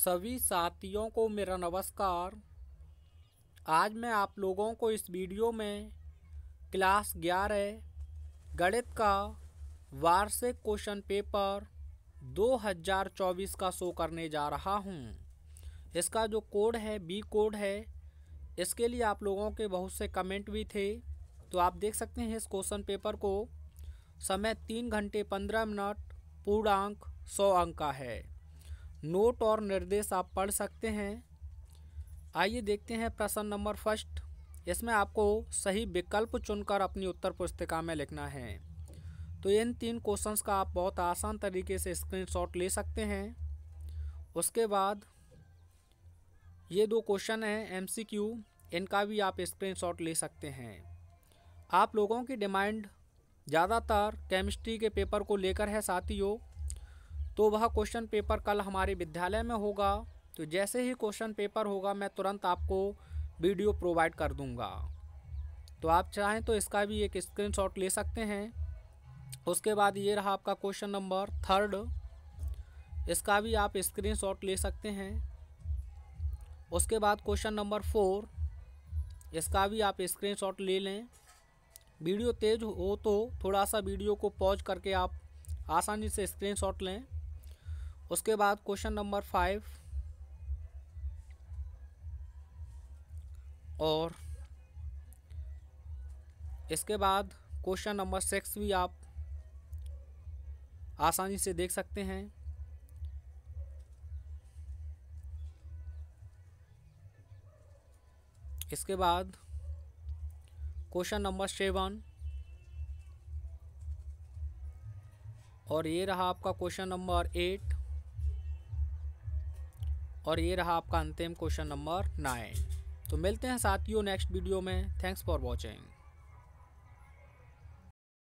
सभी साथियों को मेरा नमस्कार आज मैं आप लोगों को इस वीडियो में क्लास ग्यारह गणित का वार्षिक क्वेश्चन पेपर 2024 का शो करने जा रहा हूँ इसका जो कोड है बी कोड है इसके लिए आप लोगों के बहुत से कमेंट भी थे तो आप देख सकते हैं इस क्वेश्चन पेपर को समय तीन घंटे पंद्रह मिनट पूर्णांक सौ अंक का है नोट और निर्देश आप पढ़ सकते हैं आइए देखते हैं प्रश्न नंबर फर्स्ट इसमें आपको सही विकल्प चुनकर अपनी उत्तर पुस्तिका में लिखना है तो इन तीन क्वेश्चंस का आप बहुत आसान तरीके से स्क्रीनशॉट ले सकते हैं उसके बाद ये दो क्वेश्चन हैं एमसीक्यू इनका भी आप स्क्रीनशॉट ले सकते हैं आप लोगों की डिमांड ज़्यादातर केमिस्ट्री के पेपर को लेकर है साथियों तो वह क्वेश्चन पेपर कल हमारे विद्यालय में होगा तो जैसे ही क्वेश्चन पेपर होगा मैं तुरंत आपको वीडियो प्रोवाइड कर दूंगा तो आप चाहें तो इसका भी एक स्क्रीनशॉट ले सकते हैं उसके बाद ये रहा आपका क्वेश्चन नंबर थर्ड इसका भी आप स्क्रीनशॉट ले सकते हैं उसके बाद क्वेश्चन नंबर फोर इसका भी आप स्क्रीनशॉट ले लें वीडियो तेज हो तो थोड़ा सा वीडियो को पॉज करके आप आसानी से स्क्रीनशॉट लें उसके बाद क्वेश्चन नंबर फाइव और इसके बाद क्वेश्चन नंबर सिक्स भी आप आसानी से देख सकते हैं इसके बाद क्वेश्चन नंबर सेवन और ये रहा आपका क्वेश्चन नंबर एट और ये रहा आपका अंतिम क्वेश्चन नंबर नाइन तो मिलते हैं साथियों नेक्स्ट वीडियो में थैंक्स फॉर वॉचिंग